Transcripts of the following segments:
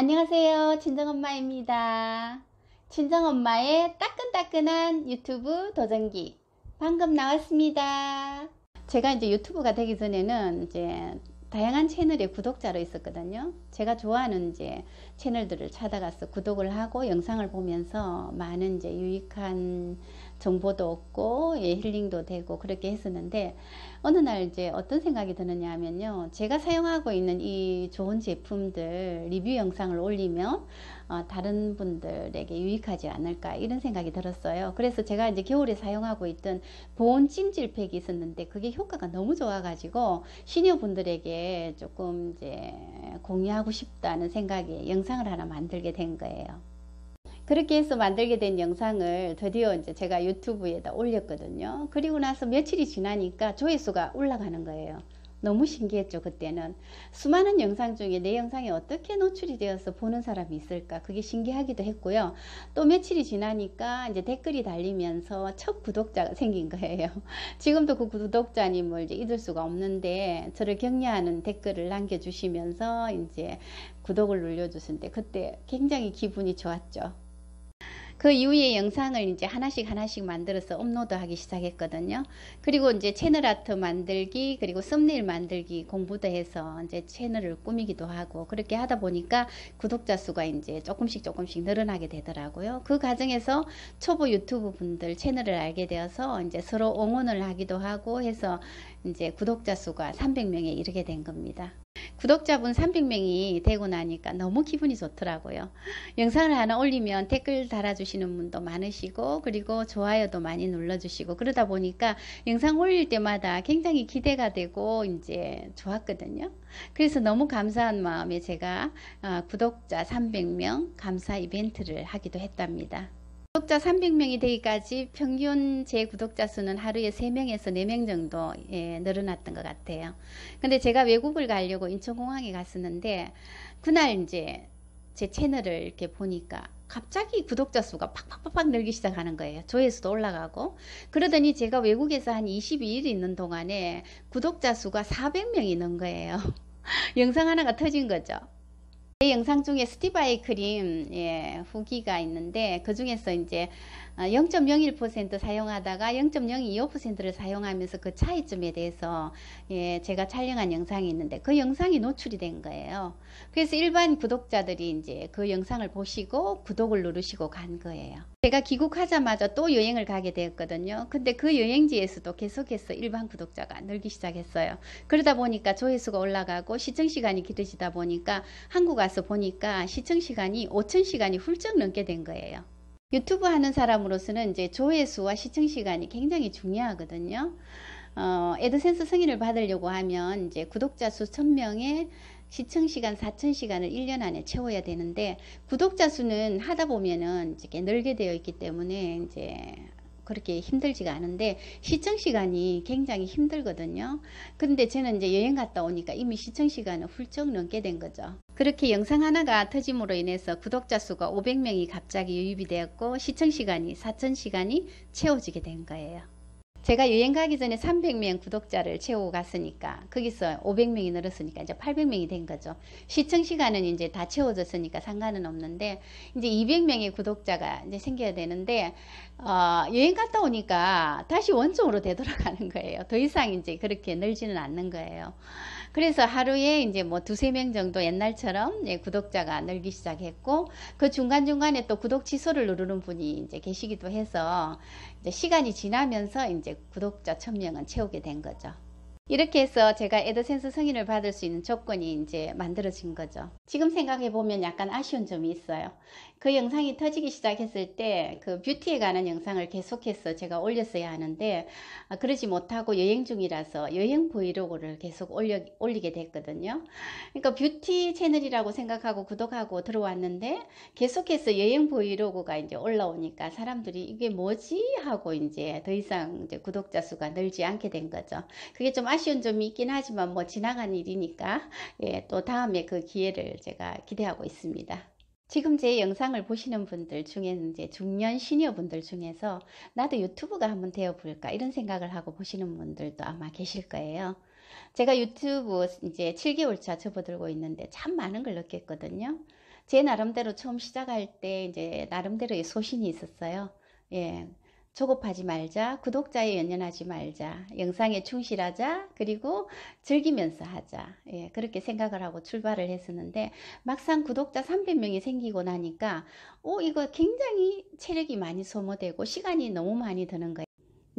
안녕하세요 친정엄마입니다 친정엄마의 따끈따끈한 유튜브 도전기 방금 나왔습니다 제가 이제 유튜브가 되기 전에는 이제 다양한 채널의 구독자로 있었거든요 제가 좋아하는 이제 채널들을 찾아가서 구독을 하고 영상을 보면서 많은 이제 유익한 정보도 얻고 예, 힐링도 되고 그렇게 했었는데 어느 날 이제 어떤 생각이 드느냐 하면요 제가 사용하고 있는 이 좋은 제품들 리뷰 영상을 올리면 어, 다른 분들에게 유익하지 않을까 이런 생각이 들었어요 그래서 제가 이제 겨울에 사용하고 있던 보온 찜질팩이 있었는데 그게 효과가 너무 좋아 가지고 시녀 분들에게 조금 이제 공유하고 싶다는 생각에 영상을 하나 만들게 된 거예요 그렇게 해서 만들게 된 영상을 드디어 이제 제가 유튜브에다 올렸거든요. 그리고 나서 며칠이 지나니까 조회수가 올라가는 거예요. 너무 신기했죠 그때는 수많은 영상 중에 내 영상이 어떻게 노출이 되어서 보는 사람이 있을까 그게 신기하기도 했고요 또 며칠이 지나니까 이제 댓글이 달리면서 첫 구독자가 생긴 거예요 지금도 그 구독자님을 이제 잊을 수가 없는데 저를 격려하는 댓글을 남겨주시면서 이제 구독을 눌러주신데 그때 굉장히 기분이 좋았죠 그 이후에 영상을 이제 하나씩 하나씩 만들어서 업로드 하기 시작했거든요. 그리고 이제 채널 아트 만들기, 그리고 썸네일 만들기 공부도 해서 이제 채널을 꾸미기도 하고 그렇게 하다 보니까 구독자 수가 이제 조금씩 조금씩 늘어나게 되더라고요. 그 과정에서 초보 유튜브 분들 채널을 알게 되어서 이제 서로 응원을 하기도 하고 해서 이제 구독자 수가 300명에 이르게 된 겁니다. 구독자분 300명이 되고 나니까 너무 기분이 좋더라고요. 영상을 하나 올리면 댓글 달아주시는 분도 많으시고 그리고 좋아요도 많이 눌러주시고 그러다 보니까 영상 올릴 때마다 굉장히 기대가 되고 이제 좋았거든요. 그래서 너무 감사한 마음에 제가 어, 구독자 300명 감사 이벤트를 하기도 했답니다. 구독자 300명이 되기까지 평균 제 구독자 수는 하루에 3명에서 4명 정도 예, 늘어났던 것 같아요. 근데 제가 외국을 가려고 인천공항에 갔었는데 그날 이제 제 채널을 이렇게 보니까 갑자기 구독자 수가 팍팍팍팍 늘기 시작하는 거예요. 조회수도 올라가고. 그러더니 제가 외국에서 한 22일 있는 동안에 구독자 수가 400명이 는 거예요. 영상 하나가 터진 거죠. 제 영상 중에 스티바이크림 예, 후기가 있는데 그 중에서 이제 0.01% 어, 사용하다가 0.025%를 사용하면서 그 차이점에 대해서 예, 제가 촬영한 영상이 있는데 그 영상이 노출이 된 거예요. 그래서 일반 구독자들이 이제 그 영상을 보시고 구독을 누르시고 간 거예요. 제가 귀국하자마자 또 여행을 가게 되었거든요. 근데 그 여행지에서도 계속해서 일반 구독자가 늘기 시작했어요. 그러다 보니까 조회수가 올라가고 시청 시간이 길어지다 보니까 한국 와서 보니까 시청 시간이 5천 시간이 훌쩍 넘게 된 거예요. 유튜브 하는 사람으로서는 이제 조회수와 시청 시간이 굉장히 중요하거든요. 어, 에드센스 승인을 받으려고 하면 이제 구독자 수 1000명에 시청시간 4,000시간을 1년 안에 채워야 되는데 구독자 수는 하다 보면은 이렇게 늘게 되어 있기 때문에 이제 그렇게 힘들지가 않은데 시청 시간이 굉장히 힘들거든요. 근데 저는 이제 여행 갔다 오니까 이미 시청 시간을 훌쩍 넘게 된 거죠. 그렇게 영상 하나가 터짐으로 인해서 구독자 수가 500명이 갑자기 유입이 되었고 시청 시간이 4,000시간이 채워지게 된 거예요. 제가 여행 가기 전에 300명 구독자를 채우고 갔으니까 거기서 500명이 늘었으니까 이제 800명이 된 거죠. 시청 시간은 이제 다 채워졌으니까 상관은 없는데 이제 200명의 구독자가 이제 생겨야 되는데 어, 여행 갔다 오니까 다시 원점으로 되돌아가는 거예요. 더 이상 이제 그렇게 늘지는 않는 거예요. 그래서 하루에 이제 뭐 두세 명 정도 옛날처럼 예, 구독자가 늘기 시작했고 그 중간중간에 또 구독 취소를 누르는 분이 이제 계시기도 해서 이제 시간이 지나면서 이제 구독자 천명은 채우게 된 거죠. 이렇게 해서 제가 에드센스 승인을 받을 수 있는 조건이 이제 만들어진 거죠. 지금 생각해 보면 약간 아쉬운 점이 있어요. 그 영상이 터지기 시작했을 때 그 뷰티에 관한 영상을 계속해서 제가 올렸어야 하는데 아, 그러지 못하고 여행 중이라서 여행 브이로그를 계속 올려, 올리게 됐거든요. 그러니까 뷰티 채널이라고 생각하고 구독하고 들어왔는데 계속해서 여행 브이로그가 이제 올라오니까 사람들이 이게 뭐지 하고 이제 더 이상 이제 구독자 수가 늘지 않게 된 거죠. 그게 좀 아쉬운 점이 있긴 하지만 뭐 지나간 일이니까 예, 또 다음에 그 기회를 제가 기대하고 있습니다. 지금 제 영상을 보시는 분들 중에는 이제 중년 시니어분들 중에서 나도 유튜브가 한번 되어볼까 이런 생각을 하고 보시는 분들도 아마 계실 거예요. 제가 유튜브 이제 7개월 차 접어들고 있는데 참 많은 걸 느꼈거든요. 제 나름대로 처음 시작할 때 이제 나름대로의 소신이 있었어요. 예. 조급하지 말자, 구독자에 연연하지 말자, 영상에 충실하자, 그리고 즐기면서 하자. 예, 그렇게 생각을 하고 출발을 했었는데 막상 구독자 300명이 생기고 나니까 오 어, 이거 굉장히 체력이 많이 소모되고 시간이 너무 많이 드는 거예요.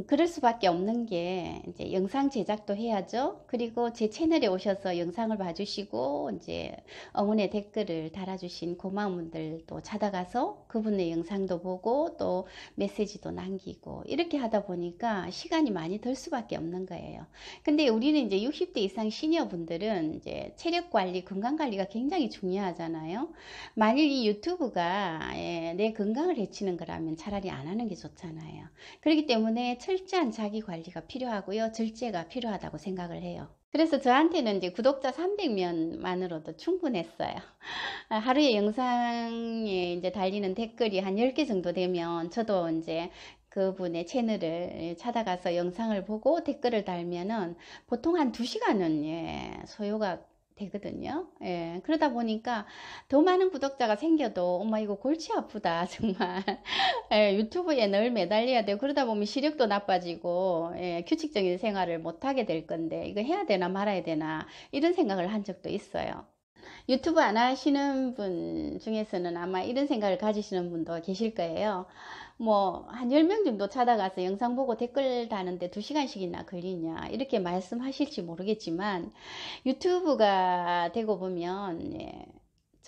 그럴 수밖에 없는 게 이제 영상 제작도 해야죠. 그리고 제 채널에 오셔서 영상을 봐주시고 이제 어머니의 댓글을 달아주신 고마운 분들도 찾아가서 그분의 영상도 보고 또 메시지도 남기고 이렇게 하다 보니까 시간이 많이 들 수밖에 없는 거예요. 근데 우리는 이제 60대 이상 시니어 분들은 이제 체력 관리, 건강 관리가 굉장히 중요하잖아요. 만일 이 유튜브가 예, 내 건강을 해치는 거라면 차라리 안 하는 게 좋잖아요. 그렇기 때문에 철저한 자기 관리가 필요하고요. 절제가 필요하다고 생각을 해요. 그래서 저한테는 이제 구독자 300명만으로도 충분했어요. 하루에 영상에 이제 달리는 댓글이 한 10개 정도 되면 저도 이제 그분의 채널을 찾아가서 영상을 보고 댓글을 달면은 보통 한 2시간은 예, 소요가 되거든요. 예, 그러다 보니까 더 많은 구독자가 생겨도 엄마 이거 골치 아프다 정말 예, 유튜브에 늘 매달려야 돼요. 그러다 보면 시력도 나빠지고 예, 규칙적인 생활을 못하게 될 건데 이거 해야 되나 말아야 되나 이런 생각을 한 적도 있어요. 유튜브 안 하시는 분 중에서는 아마 이런 생각을 가지시는 분도 계실 거예요. 뭐, 한 10명 정도 찾아가서 영상 보고 댓글 다는데 2시간씩이나 걸리냐, 이렇게 말씀하실지 모르겠지만, 유튜브가 되고 보면, 예,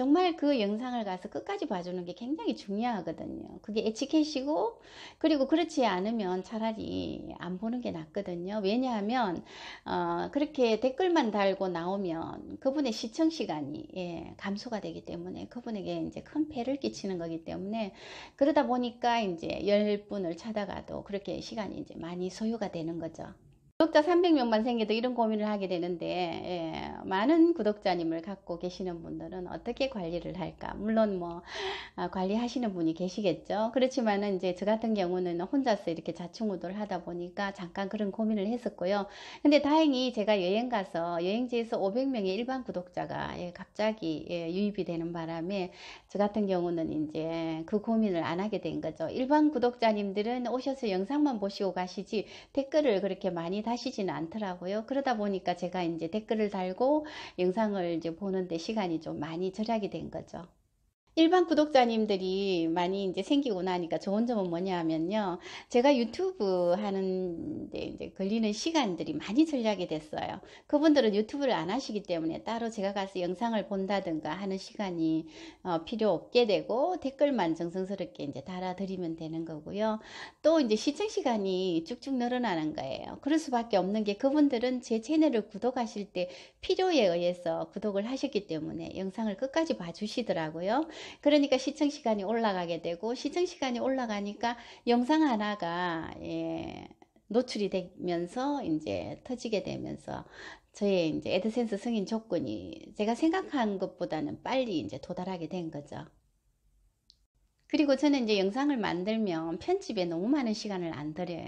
정말 그 영상을 가서 끝까지 봐주는 게 굉장히 중요하거든요. 그게 에치켓이고 그리고 그렇지 않으면 차라리 안 보는 게 낫거든요. 왜냐하면 어, 그렇게 댓글만 달고 나오면 그분의 시청 시간이 예, 감소가 되기 때문에 그분에게 이제 큰 폐를 끼치는 거기 때문에 그러다 보니까 이제 열 분을 찾아가도 그렇게 시간이 이제 많이 소요가 되는 거죠. 구독자 300명만 생겨도 이런 고민을 하게 되는데 예, 많은 구독자님을 갖고 계시는 분들은 어떻게 관리를 할까 물론 뭐 아, 관리하시는 분이 계시겠죠 그렇지만 은 이제 저 같은 경우는 혼자서 이렇게 자충우돌 하다 보니까 잠깐 그런 고민을 했었고요 근데 다행히 제가 여행 가서 여행지에서 500명의 일반 구독자가 예, 갑자기 예, 유입이 되는 바람에 저 같은 경우는 이제 그 고민을 안 하게 된 거죠 일반 구독자님들은 오셔서 영상만 보시고 가시지 댓글을 그렇게 많이 다 하시지는 않더라고요. 그러다 보니까 제가 이제 댓글을 달고 영상을 이제 보는데 시간이 좀 많이 절약이 된 거죠. 일반 구독자님들이 많이 이제 생기고 나니까 좋은 점은 뭐냐 하면요. 제가 유튜브 하는데 이제 걸리는 시간들이 많이 절약이 됐어요. 그분들은 유튜브를 안 하시기 때문에 따로 제가 가서 영상을 본다든가 하는 시간이 어 필요 없게 되고 댓글만 정성스럽게 이제 달아드리면 되는 거고요. 또 이제 시청 시간이 쭉쭉 늘어나는 거예요. 그럴 수밖에 없는 게 그분들은 제 채널을 구독하실 때 필요에 의해서 구독을 하셨기 때문에 영상을 끝까지 봐주시더라고요. 그러니까 시청 시간이 올라가게 되고 시청 시간이 올라가니까 영상 하나가 예, 노출이 되면서 이제 터지게 되면서 저의 이제 에드센스 승인 조건이 제가 생각한 것보다는 빨리 이제 도달하게 된 거죠. 그리고 저는 이제 영상을 만들면 편집에 너무 많은 시간을 안 들여요.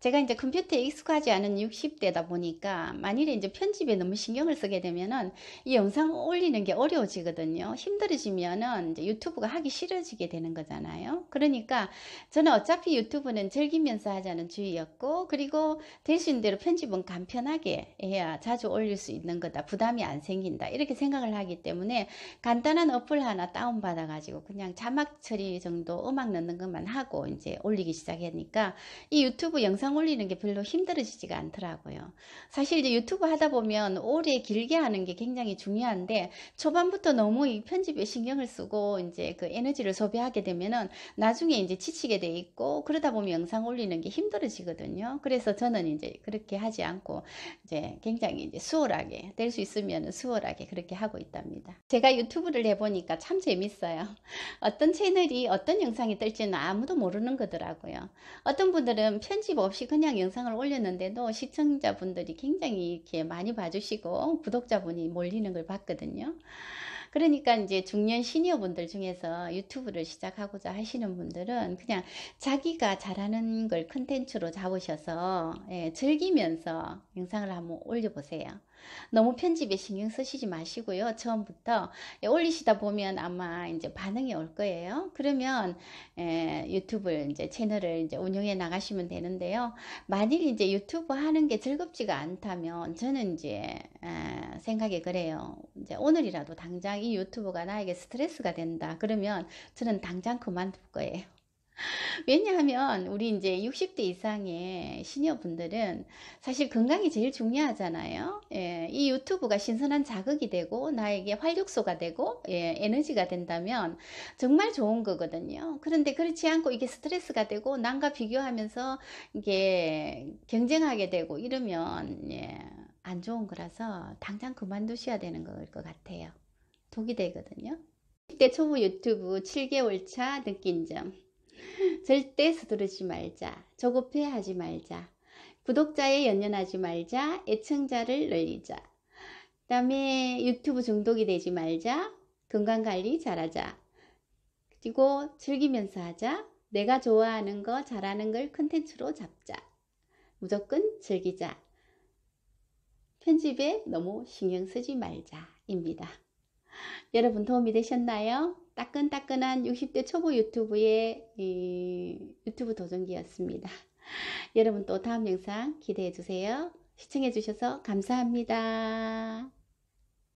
제가 이제 컴퓨터에 익숙하지 않은 60대다 보니까 만일에 이제 편집에 너무 신경을 쓰게 되면은 이 영상 올리는 게 어려워지거든요. 힘들어지면은 이제 유튜브가 하기 싫어지게 되는 거잖아요. 그러니까 저는 어차피 유튜브는 즐기면서 하자는 주의였고 그리고 될 수있 대로 편집은 간편하게 해야 자주 올릴 수 있는 거다. 부담이 안 생긴다. 이렇게 생각을 하기 때문에 간단한 어플 하나 다운받아 가지고 그냥 자막 처리 정도 음악 넣는 것만 하고 이제 올리기 시작하니까 이 유튜브 영상 올리는 게 별로 힘들어지지가 않더라고요. 사실 이제 유튜브 하다 보면 오래 길게 하는 게 굉장히 중요한데 초반부터 너무 이 편집에 신경을 쓰고 이제 그 에너지를 소비하게 되면은 나중에 이제 지치게 돼 있고 그러다 보면 영상 올리는 게 힘들어지거든요. 그래서 저는 이제 그렇게 하지 않고 이제 굉장히 이제 수월하게 될 수 있으면 수월하게 그렇게 하고 있답니다. 제가 유튜브를 해보니까 참 재밌어요. 어떤 채널이 편 어떤 영상이 뜰지는 아무도 모르는 거더라고요. 어떤 분들은 편집 없이 그냥 영상을 올렸는데도 시청자분들이 굉장히 이렇게 많이 봐주시고 구독자분이 몰리는 걸 봤거든요. 그러니까 이제 중년 시니어분들 중에서 유튜브를 시작하고자 하시는 분들은 그냥 자기가 잘하는 걸 컨텐츠로 잡으셔서 예, 즐기면서 영상을 한번 올려보세요. 너무 편집에 신경 쓰시지 마시고요. 처음부터 예, 올리시다 보면 아마 이제 반응이 올 거예요. 그러면 에, 예, 유튜브를 이제 채널을 이제 운영해 나가시면 되는데요. 만일 이제 유튜브 하는 게 즐겁지가 않다면 저는 이제 에, 아, 생각이 그래요. 이제 오늘이라도 당장 이 유튜브가 나에게 스트레스가 된다. 그러면 저는 당장 그만둘 거예요. 왜냐하면 우리 이제 60대 이상의 시녀분들은 사실 건강이 제일 중요하잖아요. 예, 이 유튜브가 신선한 자극이 되고 나에게 활력소가 되고 예, 에너지가 된다면 정말 좋은 거거든요. 그런데 그렇지 않고 이게 스트레스가 되고 남과 비교하면서 이게 경쟁하게 되고 이러면 예, 안 좋은 거라서 당장 그만두셔야 되는 걸것 같아요. 독이 되거든요. 10대 초보 유튜브 7개월 차 느낀 점. 절대 서두르지 말자. 조급해하지 말자. 구독자에 연연하지 말자. 애청자를 늘리자. 그 다음에 유튜브 중독이 되지 말자. 건강관리 잘하자. 그리고 즐기면서 하자. 내가 좋아하는 거 잘하는 걸 컨텐츠로 잡자. 무조건 즐기자. 편집에 너무 신경 쓰지 말자. 입니다. 여러분 도움이 되셨나요? 따끈따끈한 60대 초보 유튜브의 예, 유튜브 도전기였습니다. 여러분 또 다음 영상 기대해 주세요. 시청해 주셔서 감사합니다.